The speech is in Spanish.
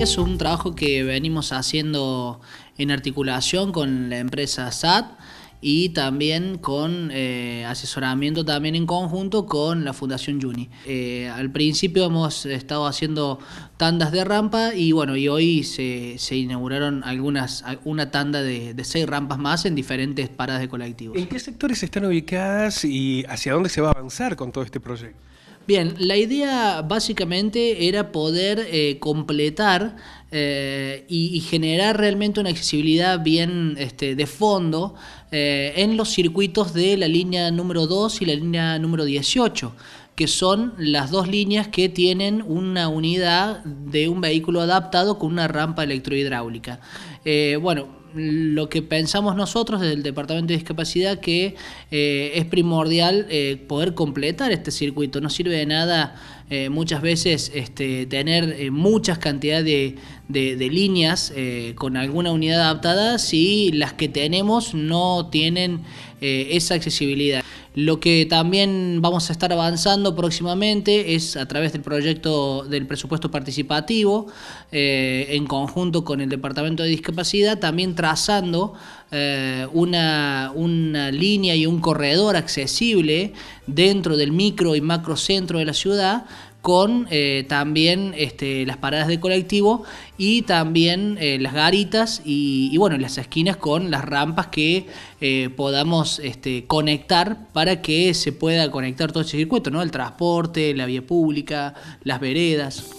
Es un trabajo que venimos haciendo en articulación con la empresa SAT y también con eh, asesoramiento también en conjunto con la Fundación Juni. Eh, al principio hemos estado haciendo tandas de rampa y bueno, y hoy se, inauguraron algunas, una tanda de, de, seis rampas más en diferentes paradas de colectivos. ¿En qué sectores están ubicadas y hacia dónde se va a avanzar con todo este proyecto? Bien, la idea básicamente era poder eh, completar eh, y, generar realmente una accesibilidad bien este, de fondo eh, en los circuitos de la línea número 2 y la línea número 18 que son las dos líneas que tienen una unidad de un vehículo adaptado con una rampa electrohidráulica. bueno, lo que pensamos nosotros desde el Departamento de Discapacidad que eh, es primordial eh, poder completar este circuito. No sirve de nada eh, muchas veces este, tener muchas cantidades de líneas con alguna unidad adaptada si las que tenemos no tienen esa accesibilidad. Lo que también vamos a estar avanzando próximamente es a través del proyecto del presupuesto participativo, eh, en conjunto con el Departamento de Discapacidad, también trazando eh, una, una, línea y un corredor accesible dentro del micro y macro centro de la ciudad con eh, también este, las paradas de colectivo y también eh, las garitas y, bueno, las esquinas con las rampas que eh, podamos este, conectar para que se pueda conectar todo ese circuito, ¿no? El transporte, la vía pública, las veredas.